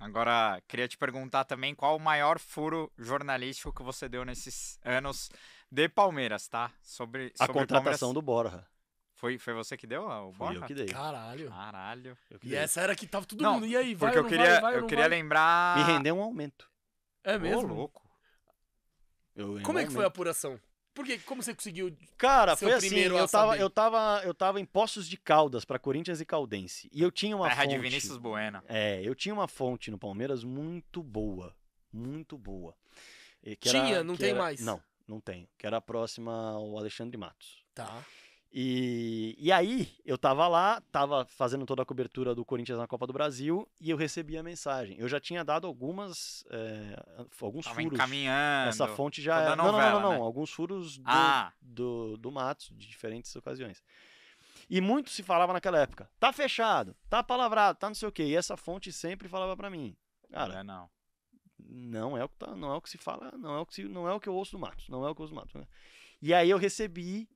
Agora, queria te perguntar também qual o maior furo jornalístico que você deu nesses anos de Palmeiras, tá? Sobre, sobre a contratação Palmeiras. do Borja. Foi, foi você que deu ah, o Borja? Foi eu que dei. Caralho. Caralho. Que e dei. essa era que tava todo não, mundo. E aí, vai Porque eu não queria, vai, vai, eu queria vai? lembrar. Me rendeu um aumento. É mesmo? Ô, louco. Eu Como é que foi a apuração? Por quê? Como você conseguiu? Cara, foi assim, eu tava, eu tava, eu tava em Poços de Caldas para Corinthians e Caldense. E eu tinha uma Terra fonte. de Vinícius Bueno. É, eu tinha uma fonte no Palmeiras muito boa, muito boa. tinha, era, não tem era, mais. Não, não tenho. Que era a próxima ao Alexandre Matos. Tá. E, e aí, eu tava lá, tava fazendo toda a cobertura do Corinthians na Copa do Brasil e eu recebi a mensagem. Eu já tinha dado algumas. É, alguns tava furos. Encaminhando, essa fonte já era. Novela, é, não, não, não, não. Né? Alguns furos do, ah. do, do Matos, de diferentes ocasiões. E muito se falava naquela época: tá fechado, tá palavrado, tá não sei o quê. E essa fonte sempre falava para mim: cara, não é não. Não é o que tá, não é o que se fala, não é o que se, não é o que eu ouço do Matos, não é o que eu ouço do Matos. Né? E aí eu recebi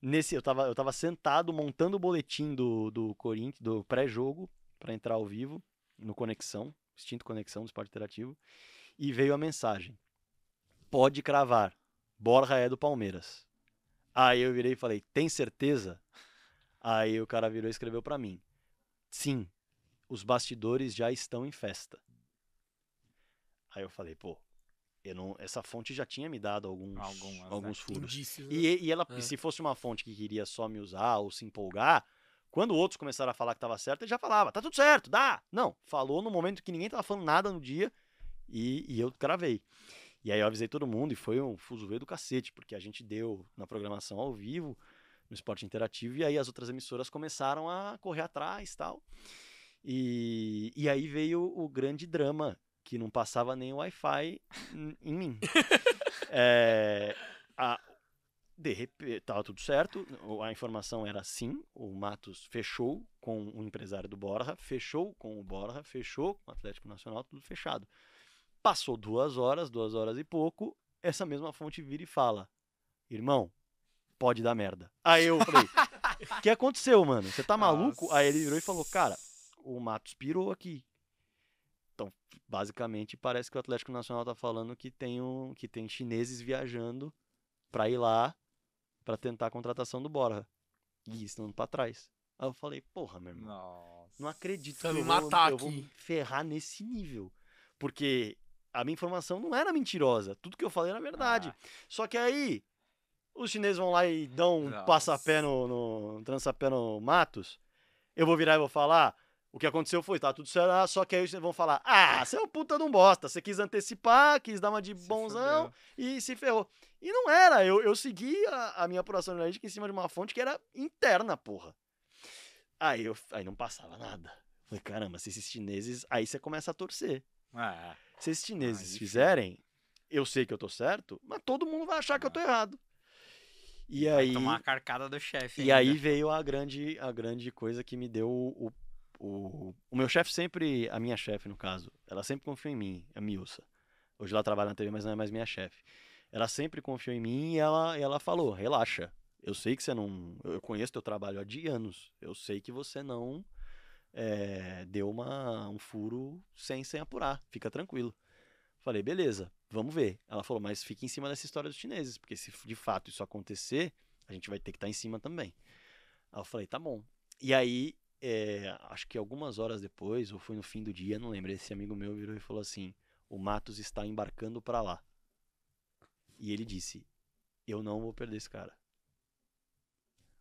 nesse eu tava, eu tava sentado montando o boletim do, do Corinthians, do pré-jogo, para entrar ao vivo, no Conexão, extinto Conexão do Esporte Interativo, e veio a mensagem: pode cravar, Borja é do Palmeiras. Aí eu virei e falei: tem certeza? Aí o cara virou e escreveu para mim: sim, os bastidores já estão em festa. Aí eu falei: pô, não, essa fonte já tinha me dado alguns, Algumas, né? alguns né? furos. Indícios, e, né? e ela, é. se fosse uma fonte que queria só me usar ou se empolgar, quando outros começaram a falar que estava certo, ele já falava, tá tudo certo, dá. Não, falou no momento que ninguém estava falando nada no dia e, e eu gravei E aí eu avisei todo mundo e foi um fuzuê do cacete, porque a gente deu na programação ao vivo, no esporte interativo, e aí as outras emissoras começaram a correr atrás tal. E, e aí veio o grande drama que não passava nem Wi-Fi em mim. é, a, de repente, tava tudo certo, a informação era sim, o Matos fechou com o empresário do Borra, fechou com o Borra, fechou com o Atlético Nacional, tudo fechado. Passou duas horas, duas horas e pouco, essa mesma fonte vira e fala, irmão, pode dar merda. Aí eu falei, o que aconteceu, mano? Você tá maluco? Nossa. Aí ele virou e falou, cara, o Matos pirou aqui. Então, basicamente, parece que o Atlético Nacional está falando que tem, um, que tem chineses viajando para ir lá para tentar a contratação do Borja. E estão para trás. Aí eu falei, porra, meu irmão. Nossa. Não acredito Você tá que eu, matar vou, eu vou ferrar nesse nível. Porque a minha informação não era mentirosa. Tudo que eu falei era verdade. Ah. Só que aí, os chineses vão lá e dão um Nossa. passapé no, no, no. trançapé no Matos. Eu vou virar e vou falar. O que aconteceu foi, tá tudo certo, só que aí eles vão falar: ah, você é um puta de um bosta, você quis antecipar, quis dar uma de bonzão e se ferrou. E não era, eu, eu segui a, a minha apuração analítica em cima de uma fonte que era interna, porra. Aí, eu, aí não passava nada. Falei, caramba, se esses chineses. Aí você começa a torcer. Ah, é. se esses chineses aí, fizerem, eu sei que eu tô certo, mas todo mundo vai achar ah. que eu tô ah. errado. E vai aí. Tomar a carcada do chefe. E ainda. aí veio a grande, a grande coisa que me deu o, o o, o meu chefe sempre, a minha chefe no caso, ela sempre confiou em mim, a Milsa. Hoje ela trabalha na TV, mas não é mais minha chefe. Ela sempre confiou em mim e ela, e ela falou: relaxa, eu sei que você não. Eu conheço teu trabalho há de anos, eu sei que você não é, deu uma, um furo sem, sem apurar, fica tranquilo. Falei, beleza, vamos ver. Ela falou, mas fique em cima dessa história dos chineses, porque se de fato isso acontecer, a gente vai ter que estar tá em cima também. Aí eu falei, tá bom. E aí é, acho que algumas horas depois, ou foi no fim do dia, não lembro, esse amigo meu virou e falou assim: o Matos está embarcando para lá. E ele disse: eu não vou perder esse cara.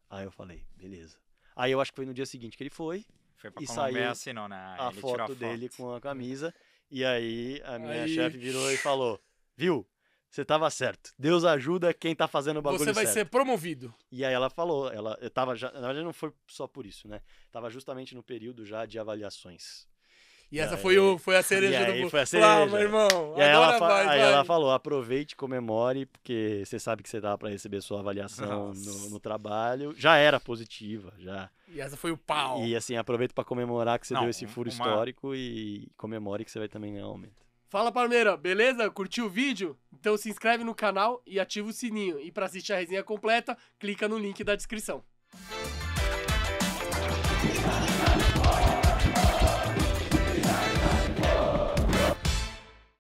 Aí eu falei: beleza. Aí eu acho que foi no dia seguinte que ele foi. Foi pra e saiu assinou, né? a, foto foto dele com a camisa. E aí a minha aí... chefe virou e falou: viu? Você tava certo. Deus ajuda quem tá fazendo o bagulho certo. Você vai certo. ser promovido. E aí ela falou, ela eu tava já, na verdade não foi só por isso, né? Tava justamente no período já de avaliações. E, e essa aí, foi, o, foi a cereja do bolo. Foi a cereja. Ah, meu irmão, e aí ela, vai, aí vai. ela falou: aproveite, comemore, porque você sabe que você dá para receber sua avaliação no, no, trabalho. Já era positiva, já. E essa foi o pau. E assim, aproveita para comemorar que você Não, deu esse furo uma... histórico e comemore que você vai também ganhar aumento. Fala Palmeira, beleza? Curtiu o vídeo? Então se inscreve no canal e ativa o sininho. E para assistir a resenha completa, clica no link da descrição.